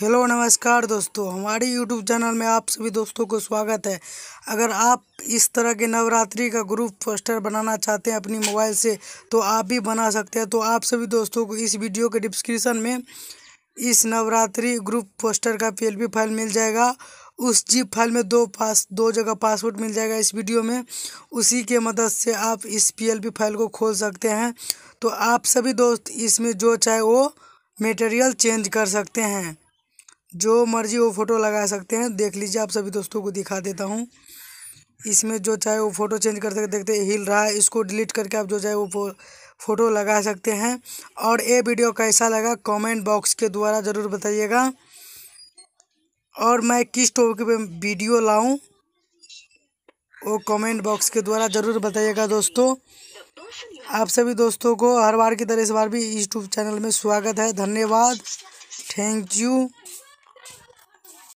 hello नमस्कार दोस्तों हमारे यूट्यूब चैनल में आप सभी दोस्तों को स्वागत है अगर आप इस तरह के नवरात्रि का ग्रुप पोस्टर बनाना चाहते हैं अपनी मोबाइल से तो आप भी बना सकते हैं तो आप सभी दोस्तों को इस वीडियो के डिस्क्रिप्शन में इस नवरात्रि ग्रुप पोस्टर का पी फाइल मिल जाएगा उस जीप फाइल में दो पास दो जगह पासवर्ड मिल जाएगा इस वीडियो में उसी के मदद से आप इस पी फाइल को खोल सकते हैं तो आप सभी दोस्त इसमें जो चाहे वो मटेरियल चेंज कर सकते हैं जो मर्जी वो फ़ोटो लगा सकते हैं देख लीजिए आप सभी दोस्तों को दिखा देता हूँ इसमें जो चाहे वो फ़ोटो चेंज कर सकते देखते हिल रहा है इसको डिलीट करके आप जो चाहे वो फ़ोटो लगा सकते हैं और ये वीडियो कैसा लगा कमेंट बॉक्स के द्वारा ज़रूर बताइएगा और मैं किस टॉपिक पे वीडियो लाऊं वो कमेंट बॉक्स के द्वारा ज़रूर बताइएगा दोस्तों आप सभी दोस्तों को हर बार की तरह इस बार भी यूट्यूब चैनल में स्वागत है धन्यवाद थैंक यू